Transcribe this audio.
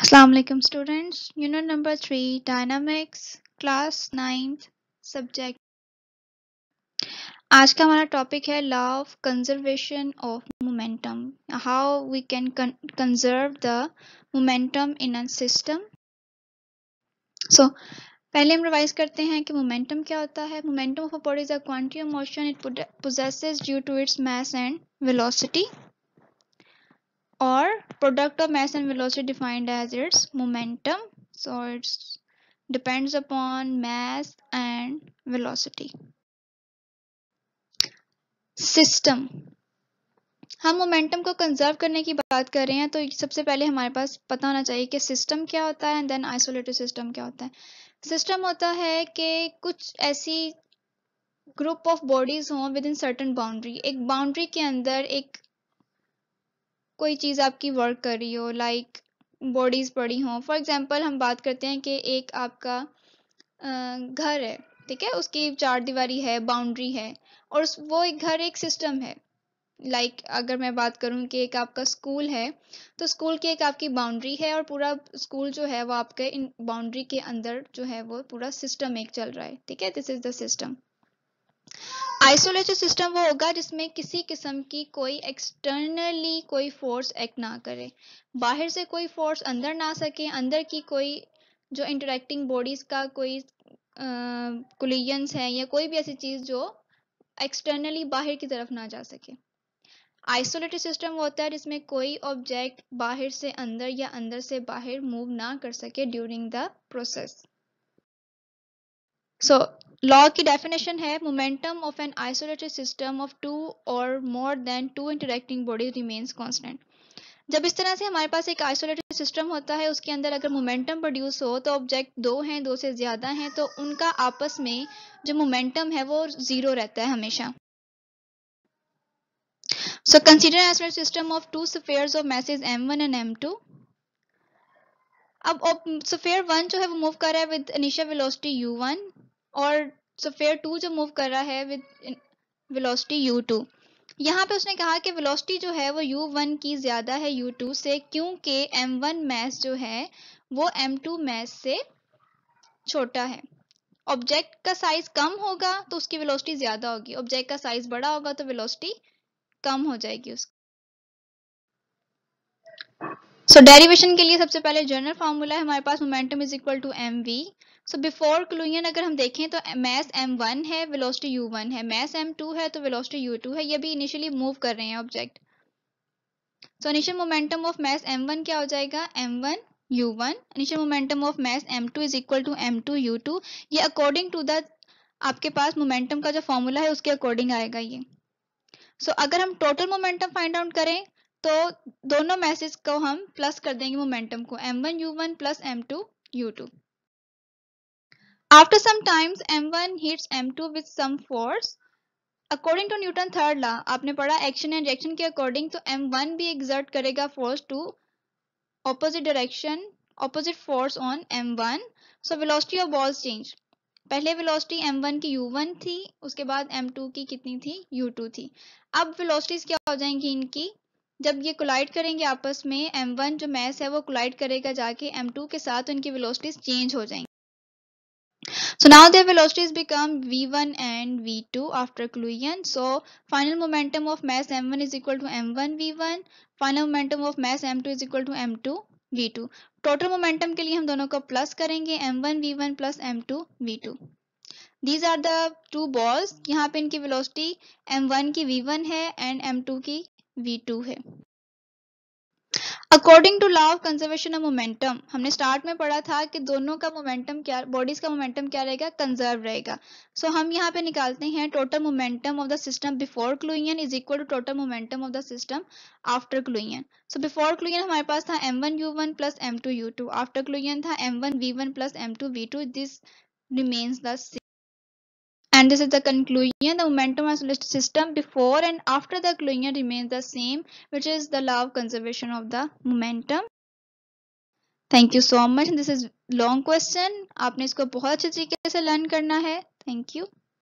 Assalamualaikum students. Unit number 3 Dynamics class 9 subject आज का हमारा टॉपिक है law of conservation of momentum how we can conserve the momentum in a system so पहले हम revise करते हैं कि मोमेंटम क्या होता है momentum of a body is a quantity of motion it possesses due to its mass and velocity or product of mass and velocity defined as its momentum so it depends upon mass and velocity system हम momentum को conserve करने की बात कर रहे हैं तो सबसे पहले हमारे पास पता होना चाहिए कि सिस्टम क्या होता है एंड देन आइसोलेटेड सिस्टम क्या होता है सिस्टम होता है कि कुछ ऐसी ग्रुप ऑफ बॉडीज हों विद इन सर्टन बाउंड्री एक बाउंड्री के अंदर एक कोई चीज़ आपकी वर्क कर रही हो लाइक बॉडीज़ पड़ी हों फॉर एग्ज़ाम्पल हम बात करते हैं कि एक आपका घर है ठीक है उसकी चार दीवारी है बाउंड्री है और वो एक घर एक सिस्टम है लाइक like, अगर मैं बात करूं कि एक आपका स्कूल है तो स्कूल की एक आपकी बाउंड्री है और पूरा स्कूल जो है वो आपके इन बाउंड्री के अंदर जो है वो पूरा सिस्टम एक चल रहा है ठीक है this is the system isolated system वो होगा जिसमें किसी किस्म की कोई एक्सटर्नली कोई फोर्स एक्ट ना करे बाहर से कोई फोर्स अंदर ना सके अंदर की कोई जो इंटरेक्टिंग बॉडीज़ का कोई कुलियंस है या कोई भी ऐसी चीज़ जो एक्सटर्नली बाहर की तरफ ना जा सके आइसोलेटेड सिस्टम वो होता है जिसमें कोई ऑब्जेक्ट बाहर से अंदर या अंदर से बाहर मूव ना कर सके during the process so law की डेफिनेशन है momentum of an isolated system of two or more than two interacting bodies remains constant जब इस तरह से हमारे पास एक आइसोलेटेड सिस्टम होता है उसके अंदर अगर मोमेंटम प्रोड्यूस हो तो ऑब्जेक्ट दो हैं दो से ज़्यादा हैं तो उनका आपस में जो मोमेंटम है वो ज़ीरो रहता है हमेशा isolate system of two sphere of masses M one and M two अब सफेयर वन जो है वो मूव कर रहा है विद इनिशियल वेलोसिटी वन और सफ़ेयर टू जो मूव कर रहा है विद वेलोसिटी यू टू यहाँ पे उसने कहा कि वेलोसिटी जो है वो यू वन की ज़्यादा है यू टू से क्योंकि एम वन मैस जो है वो एम टू मैस से छोटा है ऑब्जेक्ट का साइज कम होगा तो उसकी वेलोसिटी ज़्यादा होगी ऑब्जेक्ट का साइज बड़ा होगा तो वेलोसिटी कम हो जाएगी उसकी सो so, डेरिवेशन के लिए सबसे पहले जनरल फार्मूला है हमारे पास momentum is equal to M V so before collision अगर हम देखें तो मैस एम वन है वेलोसिटी यू वन है मैस एम टू है तो वेलोसिटी यू टू है ये भी इनिशियली मूव कर रहे हैं object so initial momentum of mass M one क्या हो जाएगा M one you one initial momentum of mass M two is equal to M two you two ये अकॉर्डिंग टू द आपके पास मोमेंटम का जो फॉर्मूला है उसके अकॉर्डिंग आएगा ये सो so, अगर हम टोटल मोमेंटम फाइंड आउट करें तो दोनों मैसेज को हम प्लस कर देंगे मोमेंटम को M one you one plus M two you two After some times, M1 hits M2 with some force. According to Newton third law, आपने पढ़ा action and reaction के according तो M1 भी exert करेगा force to opposite direction, opposite force on M1. So velocity of balls change. पहले velocity M1 की U1 थी उसके बाद M2 की कितनी थी U2 थी अब velocities क्या हो जाएंगी इनकी जब ये कोलाइड करेंगे आपस में M1 जो मैस है वो कोलाइड करेगा जाके M2 के साथ उनकी वेलोसिटीज चेंज हो जाएंगी So now their velocities become V1 and V2 after collision. So final momentum of mass M1 is equal to M1 V1. Final momentum of mass M2 is equal to M2 V2. Total momentum के लिए हम दोनों को plus करेंगे M1 V1 plus M2 V2. These are the two balls. यहाँ पे इनकी velocity M1 की V1 है and M2 की v2 है according to law of conservation of momentum हमने स्टार्ट में पढ़ा था कि दोनों का मोमेंटम क्या बॉडीज का मोमेंटम क्या रहेगा कंजर्व रहेगा सो so, हम यहाँ पे निकालते हैं total momentum of the system before collision is equal to total momentum of the system after collision so before collision हमारे पास था M one you one plus M two you two after collision था M one v one plus M two v two this remains the and this is the conclusion the momentum and solid system before and after the collision remains the same which is the law of conservation of the momentum thank you so much this is long question aapne isko bahut अच्छे tarike se learn karna hai thank you